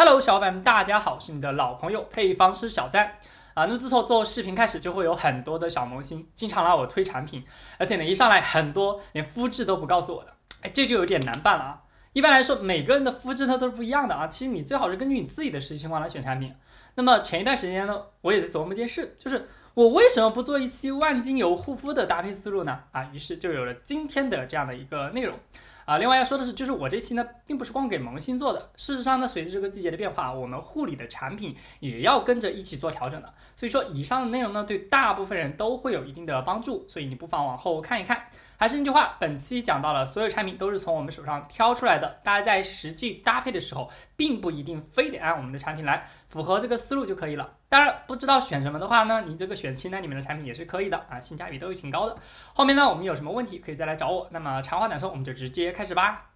Hello，小伙伴们，大家好，是你的老朋友配方师小赞啊。那么自从做视频开始，就会有很多的小萌新经常拉我推产品，而且呢，一上来很多连肤质都不告诉我的，哎，这就有点难办了啊。一般来说，每个人的肤质它都是不一样的啊。其实你最好是根据你自己的实际情况来选产品。那么前一段时间呢，我也在琢磨一件事，就是我为什么不做一期万金油护肤的搭配思路呢？啊，于是就有了今天的这样的一个内容。啊，另外要说的是，就是我这期呢，并不是光给萌新做的。事实上呢，随着这个季节的变化，我们护理的产品也要跟着一起做调整的。所以说，以上的内容呢，对大部分人都会有一定的帮助，所以你不妨往后看一看。还是那句话，本期讲到了，所有产品都是从我们手上挑出来的。大家在实际搭配的时候，并不一定非得按我们的产品来，符合这个思路就可以了。当然，不知道选什么的话呢，你这个选清单里面的产品也是可以的啊，性价比都是挺高的。后面呢，我们有什么问题可以再来找我。那么长话短说，我们就直接开始吧。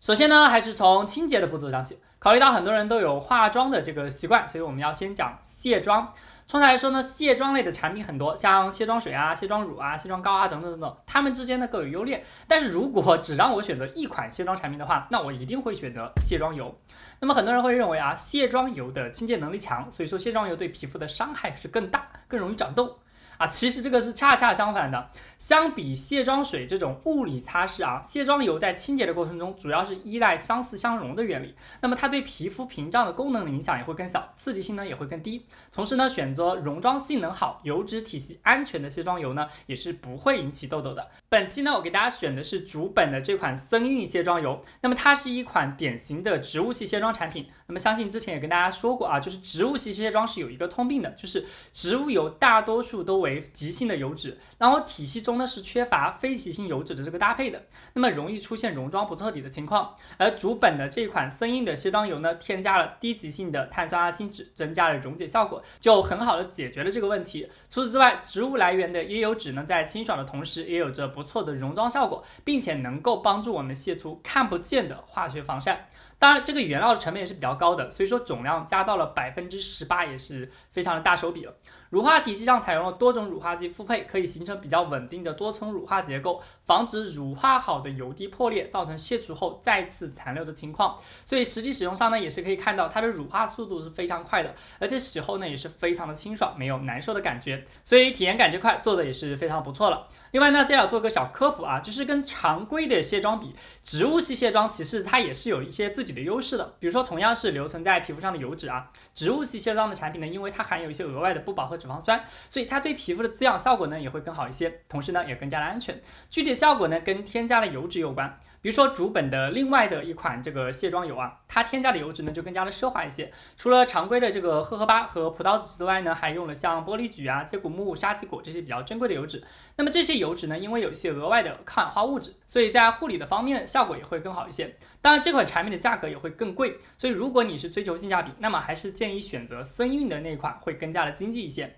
首先呢，还是从清洁的步骤讲起。考虑到很多人都有化妆的这个习惯，所以我们要先讲卸妆。通常来说呢，卸妆类的产品很多，像卸妆水啊、卸妆乳啊、卸妆膏啊等等等等，它们之间呢各有优劣。但是如果只让我选择一款卸妆产品的话，那我一定会选择卸妆油。那么很多人会认为啊，卸妆油的清洁能力强，所以说卸妆油对皮肤的伤害是更大，更容易长痘。啊，其实这个是恰恰相反的。相比卸妆水这种物理擦拭啊，卸妆油在清洁的过程中，主要是依赖相似相容的原理。那么它对皮肤屏障的功能影响也会更小，刺激性呢也会更低。同时呢，选择溶妆性能好、油脂体系安全的卸妆油呢，也是不会引起痘痘的。本期呢，我给大家选的是竹本的这款森韵卸妆油。那么它是一款典型的植物系卸妆产品。那么相信之前也跟大家说过啊，就是植物系卸妆是有一个通病的，就是植物油大多数都为。为极性的油脂，然后体系中呢是缺乏非极性油脂的这个搭配的，那么容易出现溶妆不彻底的情况。而主本的这款森印的卸妆油呢，添加了低极性的碳酸二氢酯，增加了溶解效果，就很好的解决了这个问题。除此之外，植物来源的椰油脂呢，在清爽的同时也有着不错的溶妆效果，并且能够帮助我们卸除看不见的化学防晒。当然，这个原料的成本也是比较高的，所以说总量加到了百分之十八也是非常的大手笔了。乳化体系上采用了多种乳化剂复配，可以形成比较稳定的多层乳化结构，防止乳化好的油滴破裂，造成卸除后再次残留的情况。所以实际使用上呢，也是可以看到它的乳化速度是非常快的，而且洗后呢也是非常的清爽，没有难受的感觉，所以体验感这块做的也是非常不错了。另外呢，这要做个小科普啊，就是跟常规的卸妆比，植物系卸妆其实它也是有一些自己的优势的。比如说，同样是留存在皮肤上的油脂啊，植物系卸妆的产品呢，因为它含有一些额外的不饱和脂肪酸，所以它对皮肤的滋养效果呢也会更好一些，同时呢也更加的安全。具体效果呢跟添加的油脂有关。比如说主本的另外的一款这个卸妆油啊，它添加的油脂呢就更加的奢华一些。除了常规的这个荷荷巴和葡萄籽之外呢，还用了像玻璃菊啊、接骨木、沙棘果这些比较珍贵的油脂。那么这些油脂呢，因为有一些额外的抗氧化物质，所以在护理的方面效果也会更好一些。当然，这款产品的价格也会更贵。所以如果你是追求性价比，那么还是建议选择森韵的那一款会更加的经济一些。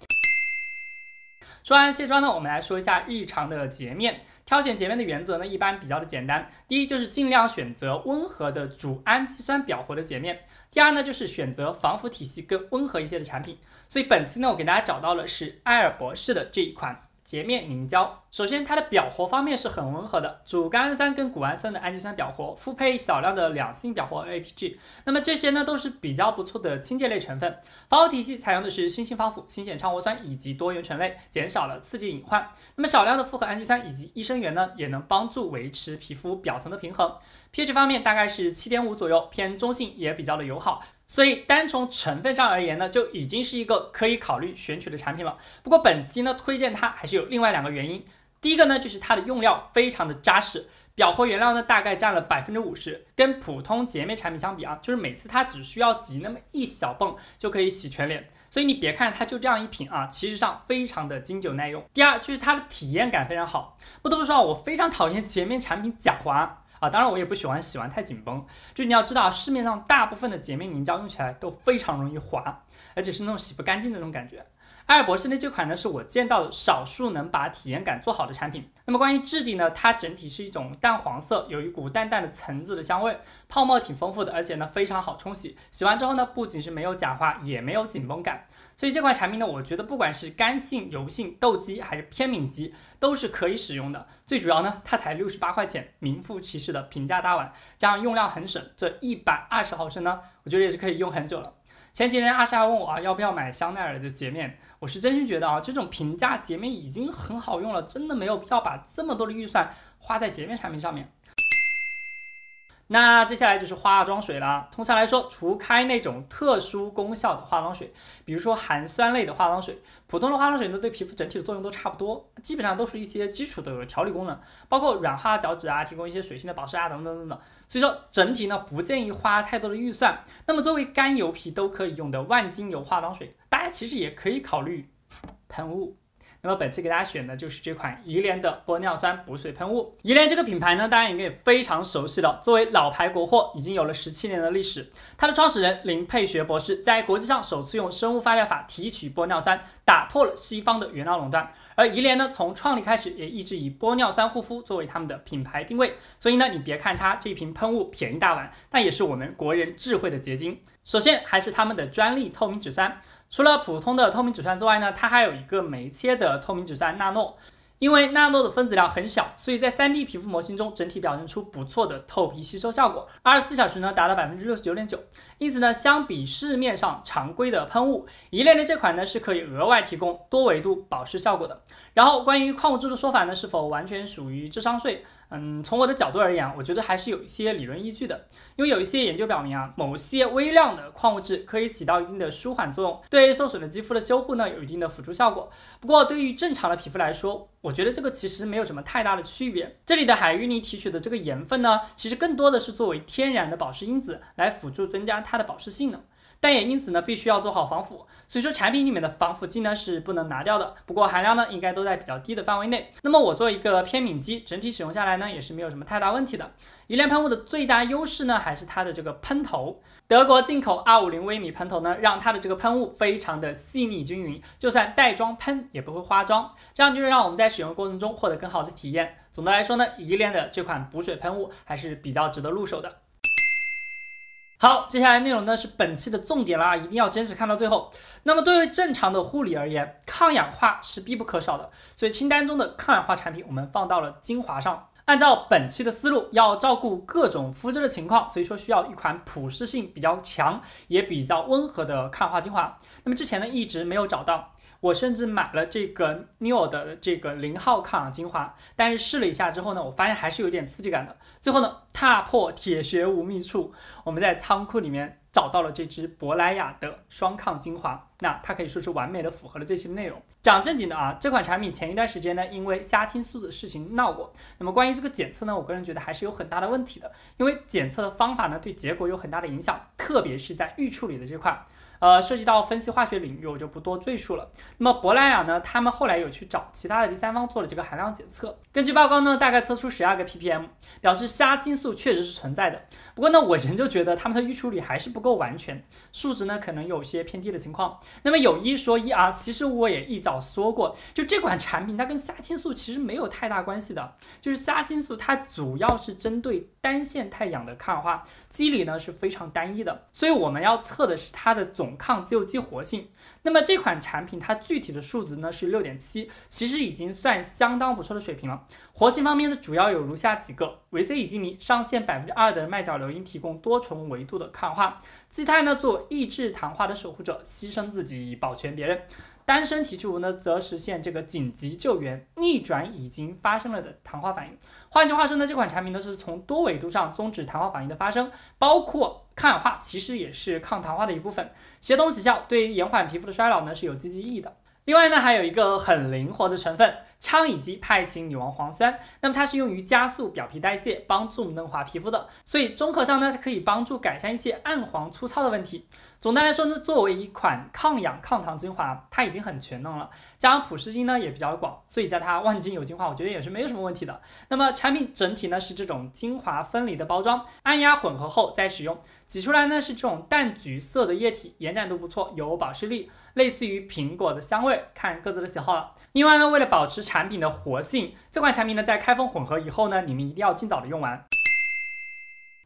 说完卸妆呢，我们来说一下日常的洁面。挑选洁面的原则呢，一般比较的简单。第一就是尽量选择温和的主氨基酸表活的洁面。第二呢，就是选择防腐体系更温和一些的产品。所以本期呢，我给大家找到了是瑷尔博士的这一款。洁面凝胶，首先它的表活方面是很温和的，甘氨酸跟谷氨酸的氨基酸表活，复配少量的两性表活 APG，那么这些呢都是比较不错的清洁类成分。防腐体系采用的是新型防腐新显畅活酸以及多元醇类，减少了刺激隐患。那么少量的复合氨基酸以及益生元呢，也能帮助维持皮肤表层的平衡。pH 方面大概是七点五左右，偏中性也比较的友好，所以单从成分上而言呢，就已经是一个可以考虑选取的产品了。不过本期呢推荐它还是有另外两个原因，第一个呢就是它的用料非常的扎实，表活原料呢大概占了百分之五十，跟普通洁面产品相比啊，就是每次它只需要挤那么一小泵就可以洗全脸，所以你别看它就这样一瓶啊，其实上非常的经久耐用。第二就是它的体验感非常好，不得不说啊，我非常讨厌洁面产品假滑。啊，当然我也不喜欢洗完太紧绷，就你要知道，市面上大部分的洁面凝胶用起来都非常容易滑，而且是那种洗不干净的那种感觉。爱尔博士的这款呢，是我见到的少数能把体验感做好的产品。那么关于质地呢，它整体是一种淡黄色，有一股淡淡的橙子的香味，泡沫挺丰富的，而且呢非常好冲洗。洗完之后呢，不仅是没有假滑，也没有紧绷感。所以这款产品呢，我觉得不管是干性、油性、痘肌还是偏敏肌，都是可以使用的。最主要呢，它才六十八块钱，名副其实的平价大碗，这样用量很省。这一百二十毫升呢，我觉得也是可以用很久了。前几天阿莎问我啊，要不要买香奈儿的洁面，我是真心觉得啊，这种平价洁面已经很好用了，真的没有必要把这么多的预算花在洁面产品上面。那接下来就是化妆水了。通常来说，除开那种特殊功效的化妆水，比如说含酸类的化妆水，普通的化妆水呢，对皮肤整体的作用都差不多，基本上都是一些基础的调理功能，包括软化角质啊，提供一些水性的保湿啊，等等等等。所以说整体呢，不建议花太多的预算。那么作为干油皮都可以用的万金油化妆水，大家其实也可以考虑喷雾。那么本期给大家选的就是这款怡莲的玻尿酸补水喷雾。怡莲这个品牌呢，大家应该也非常熟悉了，作为老牌国货，已经有了十七年的历史。它的创始人林佩学博士在国际上首次用生物发酵法提取玻尿酸，打破了西方的原料垄断。而怡莲呢，从创立开始也一直以玻尿酸护肤作为他们的品牌定位。所以呢，你别看它这瓶喷雾便宜大碗，但也是我们国人智慧的结晶。首先还是他们的专利透明质酸。除了普通的透明质酸之外呢，它还有一个酶切的透明质酸纳诺。因为纳诺的分子量很小，所以在 3D 皮肤模型中整体表现出不错的透皮吸收效果，24小时呢达到百分之六十九点九。因此呢，相比市面上常规的喷雾，一类的这款呢是可以额外提供多维度保湿效果的。然后关于矿物质的说法呢，是否完全属于智商税？嗯，从我的角度而言，我觉得还是有一些理论依据的，因为有一些研究表明啊，某些微量的矿物质可以起到一定的舒缓作用，对受损的肌肤的修护呢有一定的辅助效果。不过对于正常的皮肤来说，我觉得这个其实没有什么太大的区别。这里的海芋泥提取的这个盐分呢，其实更多的是作为天然的保湿因子来辅助增加它的保湿性能。但也因此呢，必须要做好防腐，所以说产品里面的防腐剂呢是不能拿掉的，不过含量呢应该都在比较低的范围内。那么我做一个偏敏肌，整体使用下来呢也是没有什么太大问题的。颐莲喷雾的最大优势呢还是它的这个喷头，德国进口二五零微米喷头呢，让它的这个喷雾非常的细腻均匀，就算带妆喷也不会花妆，这样就是让我们在使用过程中获得更好的体验。总的来说呢，颐莲的这款补水喷雾还是比较值得入手的。好，接下来内容呢是本期的重点了啊，一定要坚持看到最后。那么对于正常的护理而言，抗氧化是必不可少的，所以清单中的抗氧化产品我们放到了精华上。按照本期的思路，要照顾各种肤质的情况，所以说需要一款普适性比较强、也比较温和的抗氧化精华。那么之前呢一直没有找到。我甚至买了这个 n e o 的这个零号抗氧精华，但是试了一下之后呢，我发现还是有点刺激感的。最后呢，踏破铁鞋无觅处，我们在仓库里面找到了这支珀莱雅的双抗精华。那它可以说是完美的符合了这些内容。讲正经的啊，这款产品前一段时间呢，因为虾青素的事情闹过。那么关于这个检测呢，我个人觉得还是有很大的问题的，因为检测的方法呢，对结果有很大的影响，特别是在预处理的这块。呃，涉及到分析化学领域，我就不多赘述了。那么博莱雅呢，他们后来有去找其他的第三方做了这个含量检测，根据报告呢，大概测出十二个 ppm，表示虾青素确实是存在的。不过呢，我仍旧觉得他们的预处理还是不够完全，数值呢可能有些偏低的情况。那么有一说一啊，其实我也一早说过，就这款产品它跟虾青素其实没有太大关系的，就是虾青素它主要是针对单线太阳的抗氧化。机理呢是非常单一的，所以我们要测的是它的总抗自由基活性。那么这款产品它具体的数值呢是六点七，其实已经算相当不错的水平了。活性方面呢，主要有如下几个：维 C 乙基醚上限百分之二的麦角硫因提供多重维度的抗氧化，基肽呢做抑制糖化的守护者，牺牲自己以保全别人。单身提取物呢，则实现这个紧急救援，逆转已经发生了的糖化反应。换句话说呢，这款产品呢是从多维度上终止糖化反应的发生，包括抗氧化，其实也是抗糖化的一部分，协同起效，对于延缓皮肤的衰老呢是有积极意义的。另外呢，还有一个很灵活的成分，羟乙基派嗪女王黄酸，那么它是用于加速表皮代谢，帮助嫩滑皮肤的，所以综合上呢，它可以帮助改善一些暗黄粗糙的问题。总的来说呢，作为一款抗氧抗糖精华，它已经很全能了，加上普适性呢也比较广，所以叫它万金有精华，我觉得也是没有什么问题的。那么产品整体呢是这种精华分离的包装，按压混合后再使用，挤出来呢是这种淡橘色的液体，延展度不错，有保湿力，类似于苹果的香味，看各自的喜好了。另外呢，为了保持产品的活性，这款产品呢在开封混合以后呢，你们一定要尽早的用完。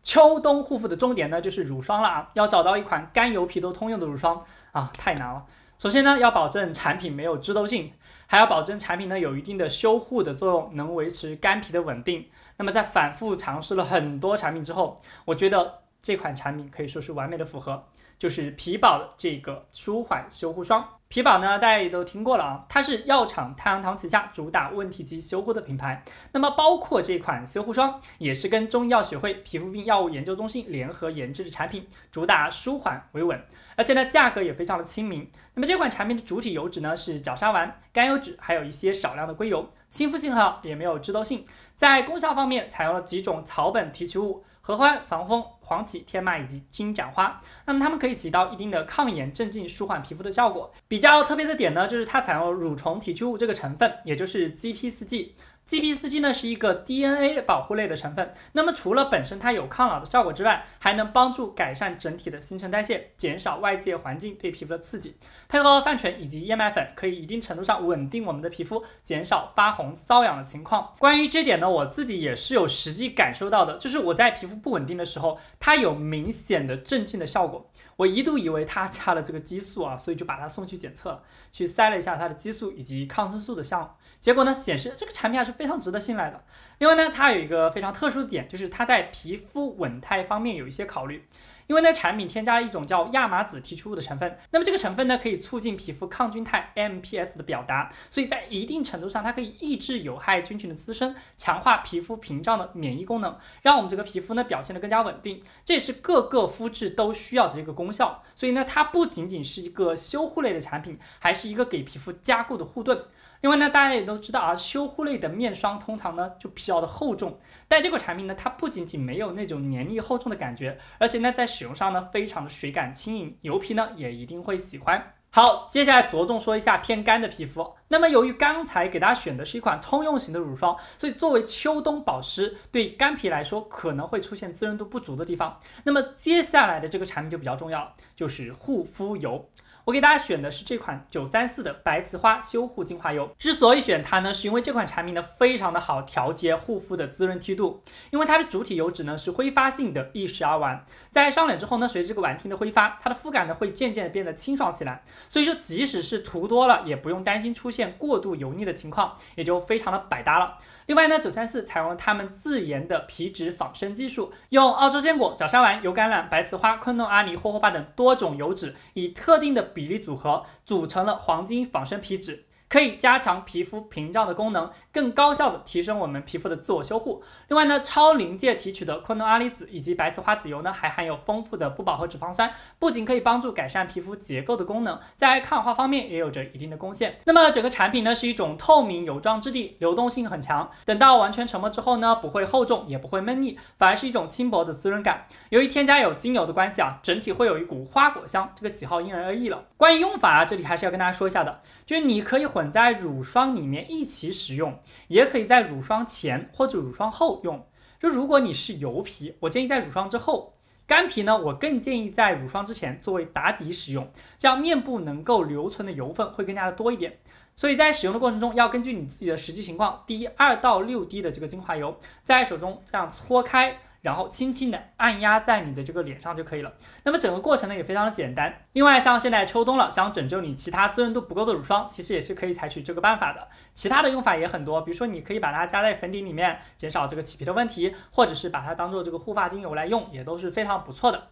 秋冬护肤的重点呢，就是乳霜了啊！要找到一款干油皮都通用的乳霜啊，太难了。首先呢，要保证产品没有致痘性，还要保证产品呢有一定的修护的作用，能维持干皮的稳定。那么在反复尝试了很多产品之后，我觉得这款产品可以说是完美的符合。就是皮宝的这个舒缓修护霜，皮宝呢大家也都听过了啊，它是药厂太阳堂旗下主打问题肌修护的品牌。那么包括这款修护霜也是跟中医药学会皮肤病药物研究中心联合研制的产品，主打舒缓维稳，而且呢价格也非常的亲民。那么这款产品的主体油脂呢是角鲨烷、甘油脂，还有一些少量的硅油，亲肤性好，也没有致痘性。在功效方面采用了几种草本提取物，合欢、防风。黄芪、天麻以及金盏花，那么它们可以起到一定的抗炎、镇静、舒缓皮肤的效果。比较特别的点呢，就是它采用乳虫提取物这个成分，也就是 G P 四 G。GP 四基呢是一个 DNA 保护类的成分，那么除了本身它有抗老的效果之外，还能帮助改善整体的新陈代谢，减少外界环境对皮肤的刺激。配合泛醇以及燕麦粉，可以一定程度上稳定我们的皮肤，减少发红、瘙痒的情况。关于这点呢，我自己也是有实际感受到的，就是我在皮肤不稳定的时候，它有明显的镇静的效果。我一度以为它加了这个激素啊，所以就把它送去检测，了，去筛了一下它的激素以及抗生素的项。结果呢，显示这个产品还是非常值得信赖的。另外呢，它有一个非常特殊的点，就是它在皮肤稳态方面有一些考虑。因为呢，产品添加了一种叫亚麻籽提取物的成分。那么这个成分呢，可以促进皮肤抗菌肽 MPS 的表达，所以在一定程度上它可以抑制有害菌群的滋生，强化皮肤屏障的免疫功能，让我们这个皮肤呢表现得更加稳定。这也是各个肤质都需要的这个功效。所以呢，它不仅仅是一个修护类的产品，还是一个给皮肤加固的护盾。因为呢，大家也都知道啊，修护类的面霜通常呢就比较的厚重。但这款产品呢，它不仅仅没有那种黏腻厚重的感觉，而且呢在使用上呢非常的水感轻盈，油皮呢也一定会喜欢。好，接下来着重说一下偏干的皮肤。那么由于刚才给大家选的是一款通用型的乳霜，所以作为秋冬保湿，对干皮来说可能会出现滋润度不足的地方。那么接下来的这个产品就比较重要，就是护肤油。我给大家选的是这款九三四的白瓷花修护精华油。之所以选它呢，是因为这款产品呢非常的好调节护肤的滋润梯度，因为它的主体油脂呢是挥发性的一石二烷，在上脸之后呢，随着这个烷烃的挥发，它的肤感呢会渐渐的变得清爽起来。所以说即使是涂多了，也不用担心出现过度油腻的情况，也就非常的百搭了。另外呢，九三四采用了他们自研的皮脂仿生技术，用澳洲坚果、角鲨烷、油橄榄、白瓷花、昆诺阿尼、霍霍巴等多种油脂，以特定的比例组合，组成了黄金仿生皮脂。可以加强皮肤屏障的功能，更高效的提升我们皮肤的自我修护。另外呢，超临界提取的昆仑阿离子以及白瓷花籽油呢，还含有丰富的不饱和脂肪酸，不仅可以帮助改善皮肤结构的功能，在抗氧化方面也有着一定的贡献。那么整个产品呢，是一种透明油状质地，流动性很强。等到完全沉膜之后呢，不会厚重，也不会闷腻，反而是一种轻薄的滋润感。由于添加有精油的关系啊，整体会有一股花果香，这个喜好因人而异了。关于用法啊，这里还是要跟大家说一下的，就是你可以混。在乳霜里面一起使用，也可以在乳霜前或者乳霜后用。就如果你是油皮，我建议在乳霜之后；干皮呢，我更建议在乳霜之前作为打底使用，这样面部能够留存的油分会更加的多一点。所以在使用的过程中，要根据你自己的实际情况滴二到六滴的这个精华油，在手中这样搓开。然后轻轻的按压在你的这个脸上就可以了。那么整个过程呢也非常的简单。另外像现在秋冬了，想拯救你其他滋润度不够的乳霜，其实也是可以采取这个办法的。其他的用法也很多，比如说你可以把它加在粉底里面，减少这个起皮的问题，或者是把它当做这个护发精油来用，也都是非常不错的。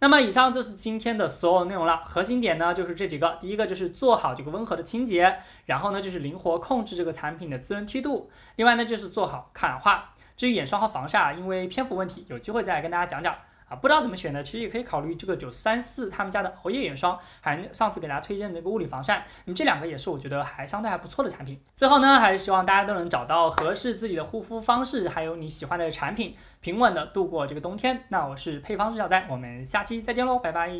那么以上就是今天的所有内容了。核心点呢就是这几个，第一个就是做好这个温和的清洁，然后呢就是灵活控制这个产品的滋润梯度，另外呢就是做好抗氧化。至于眼霜和防晒，因为篇幅问题，有机会再跟大家讲讲啊。不知道怎么选的，其实也可以考虑这个九三四他们家的熬夜眼霜，还有上次给大家推荐的那个物理防晒。你这两个也是我觉得还相对还不错的产品。最后呢，还是希望大家都能找到合适自己的护肤方式，还有你喜欢的产品，平稳的度过这个冬天。那我是配方师小戴，我们下期再见喽，拜拜。